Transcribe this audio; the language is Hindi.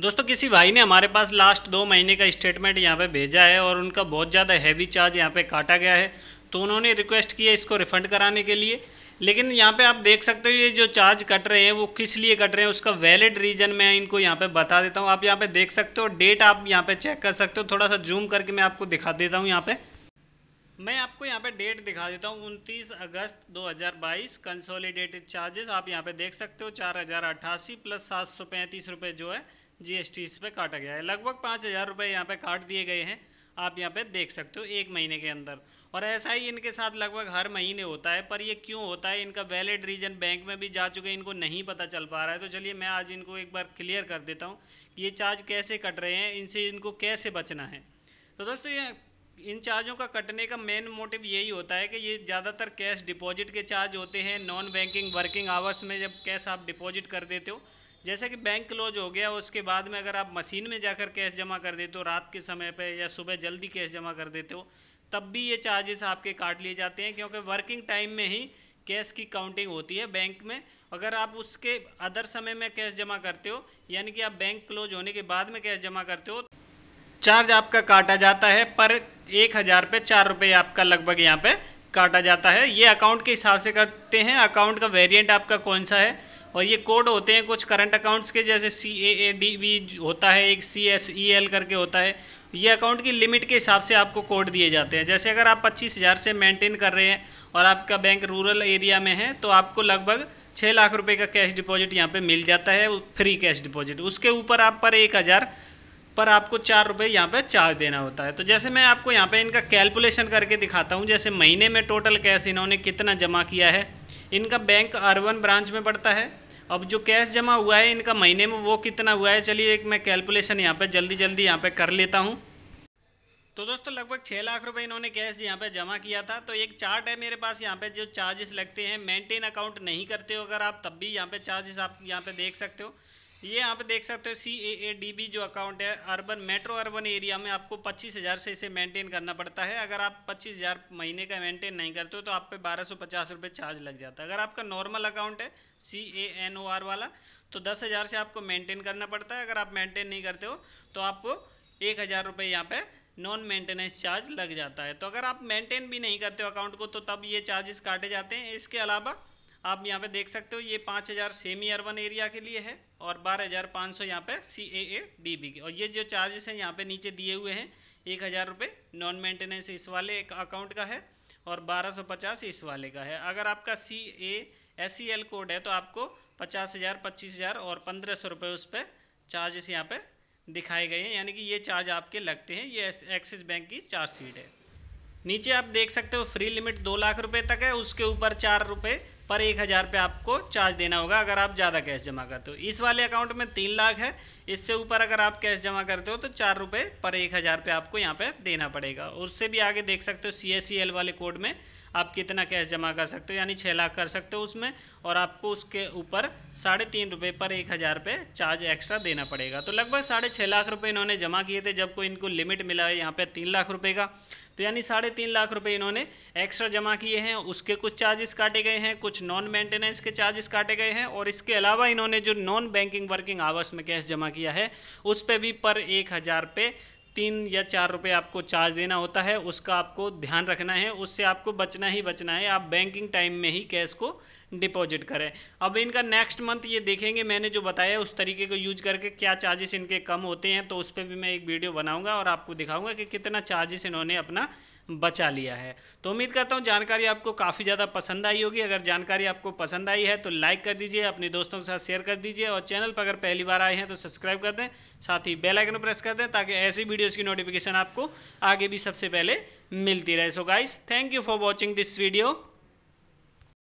दोस्तों किसी भाई ने हमारे पास लास्ट दो महीने का स्टेटमेंट यहाँ पे भेजा है और उनका बहुत ज़्यादा हैवी चार्ज यहाँ पे काटा गया है तो उन्होंने रिक्वेस्ट किया इसको रिफंड कराने के लिए लेकिन यहाँ पे आप देख सकते हो ये जो चार्ज कट रहे हैं वो किस लिए कट रहे हैं उसका वैलिड रीजन मैं इनको यहाँ पे बता देता हूँ आप यहाँ पे देख सकते हो डेट आप यहाँ पे चेक कर सकते हो थोड़ा सा जूम करके मैं आपको दिखा देता हूँ यहाँ पे मैं आपको यहाँ पे डेट दिखा देता हूँ 29 अगस्त 2022 कंसोलिडेटेड चार्जेस आप यहाँ पे देख सकते हो चार प्लस सात रुपए जो है जीएसटी इस पर काटा गया है लगभग पाँच हज़ार रुपये यहाँ पर काट दिए गए हैं आप यहाँ पे देख सकते हो एक महीने के अंदर और ऐसा ही इनके साथ लगभग हर महीने होता है पर ये क्यों होता है इनका वैलिड रीजन बैंक में भी जा चुके हैं इनको नहीं पता चल पा रहा है तो चलिए मैं आज इनको एक बार क्लियर कर देता हूँ कि ये चार्ज कैसे कट रहे हैं इनसे इनको कैसे बचना है तो दोस्तों ये इन चार्जों का कटने का मेन मोटिव यही होता है कि ये ज़्यादातर कैश डिपॉजिट के चार्ज होते हैं नॉन बैंकिंग वर्किंग आवर्स में जब कैश आप डिपॉजिट कर देते हो जैसे कि बैंक क्लोज हो गया उसके बाद में अगर आप मशीन में जाकर कैश जमा कर देते हो रात के समय पर या सुबह जल्दी कैश जमा कर देते हो तब भी ये चार्जेस आपके काट लिए जाते हैं क्योंकि वर्किंग टाइम में ही कैश की काउंटिंग होती है बैंक में अगर आप उसके अदर समय में कैश जमा करते हो यानी कि आप बैंक क्लोज होने के बाद में कैश जमा करते हो चार्ज आपका काटा जाता है पर एक हज़ार पे चार रुपये आपका लगभग यहाँ पे काटा जाता है ये अकाउंट के हिसाब से करते हैं अकाउंट का वेरिएंट आपका कौन सा है और ये कोड होते हैं कुछ करंट अकाउंट्स के जैसे सी ए ए डी बी होता है एक सी एस ई एल करके होता है ये अकाउंट की लिमिट के हिसाब से आपको कोड दिए जाते हैं जैसे अगर आप पच्चीस हज़ार से मेंटेन कर रहे हैं और आपका बैंक रूरल एरिया में है तो आपको लगभग छः लाख रुपए का कैश डिपॉजिट यहाँ पे मिल जाता है फ्री कैश डिपॉजिट उसके ऊपर आप पर एक हज़ार पर आपको चार रुपये यहाँ पर चार्ज देना होता है तो जैसे मैं आपको यहाँ पर इनका कैलकुलेशन करके दिखाता हूँ जैसे महीने में टोटल कैश इन्होंने कितना जमा किया है इनका बैंक अर्बन ब्रांच में पड़ता है अब जो कैश जमा हुआ है इनका महीने में वो कितना हुआ है चलिए एक मैं कैलकुलेशन यहाँ पे जल्दी जल्दी यहाँ पे कर लेता हूँ तो दोस्तों लगभग छः लाख रुपए इन्होंने कैश यहाँ पे जमा किया था तो एक चार्ट है मेरे पास यहाँ पे जो चार्जेस लगते हैं मेंटेन अकाउंट नहीं करते हो अगर आप तब भी यहाँ पे चार्जेस आप यहाँ पे देख सकते हो ये यहाँ पे देख सकते हो C A A D B जो अकाउंट है अर्बन मेट्रो अर्बन एरिया में आपको पच्चीस हज़ार से इसे मेंटेन करना पड़ता है अगर आप पच्चीस हज़ार महीने का मेंटेन नहीं करते हो तो आप पे बारह सौ पचास रुपये चार्ज लग जाता है अगर आपका नॉर्मल अकाउंट है सी ए एन ओ आर वाला तो दस हज़ार से आपको मेंटेन करना पड़ता है अगर आप मेंटेन नहीं करते हो तो आपको एक हज़ार रुपये यहाँ पर नॉन मेंटेनेंस चार्ज लग जाता है तो अगर आप मेंटेन भी नहीं करते हो अकाउंट को तो तब ये चार्जेस काटे जाते हैं इसके अलावा आप यहाँ पे देख सकते हो ये पाँच हज़ार सेमी अर्बन एरिया के लिए है और बारह हज़ार पाँच सौ यहाँ पे सी ए ए डी बी के और ये जो चार्जेस हैं यहाँ पे नीचे दिए हुए हैं एक हज़ार रुपये नॉन मेंटेनेंस इस वाले एक अकाउंट का है और बारह सौ पचास इस वाले का है अगर आपका C A S C L code है तो आपको पचास हज़ार पच्चीस हज़ार और पंद्रह सौ रुपये उस पर चार्जेस यहाँ पे दिखाए गए हैं यानी कि ये चार्ज आपके लगते हैं ये एक्सिस बैंक की चार्ज शीट है नीचे आप देख सकते हो फ्री लिमिट दो लाख रुपए तक है उसके ऊपर चार रुपये पर एक हज़ार रुपये आपको चार्ज देना होगा अगर आप ज़्यादा कैश जमा करते हो इस वाले अकाउंट में तीन लाख है इससे ऊपर अगर आप कैश जमा करते हो तो चार रुपये पर एक हज़ार रुपये आपको यहाँ पे देना पड़ेगा उससे भी आगे देख सकते हो सी एस सी एल वाले कोड में आप कितना कैश जमा कर सकते हो यानी छः लाख कर सकते हो उसमें और आपको उसके ऊपर साढ़े तीन रुपये पर एक हज़ार रुपये चार्ज एक्स्ट्रा देना पड़ेगा तो लगभग साढ़े छः लाख रुपये इन्होंने जमा किए थे जब कोई इनको लिमिट मिला है यहाँ पे तीन लाख रुपये का तो यानी साढ़े तीन लाख रुपए इन्होंने एक्स्ट्रा जमा किए हैं उसके कुछ चार्जेस काटे गए हैं कुछ नॉन मेंटेनेंस के चार्जेस काटे गए हैं और इसके अलावा इन्होंने जो नॉन बैंकिंग वर्किंग आवर्स में कैश जमा किया है उस पर भी पर एक हज़ार पे तीन या चार रुपये आपको चार्ज देना होता है उसका आपको ध्यान रखना है उससे आपको बचना ही बचना है आप बैंकिंग टाइम में ही कैश को डिपॉजिट करें अब इनका नेक्स्ट मंथ ये देखेंगे मैंने जो बताया उस तरीके को यूज करके क्या चार्जेस इनके कम होते हैं तो उस पर भी मैं एक वीडियो बनाऊंगा और आपको दिखाऊंगा कि कितना चार्जेस इन्होंने अपना बचा लिया है तो उम्मीद करता हूँ जानकारी आपको काफ़ी ज़्यादा पसंद आई होगी अगर जानकारी आपको पसंद आई है तो लाइक कर दीजिए अपने दोस्तों के साथ शेयर कर दीजिए और चैनल पर अगर पहली बार आए हैं तो सब्सक्राइब कर दें साथ ही बेल आइकन प्रेस कर दें ताकि ऐसी वीडियोस की नोटिफिकेशन आपको आगे भी सबसे पहले मिलती रहे so guys thank you for watching this video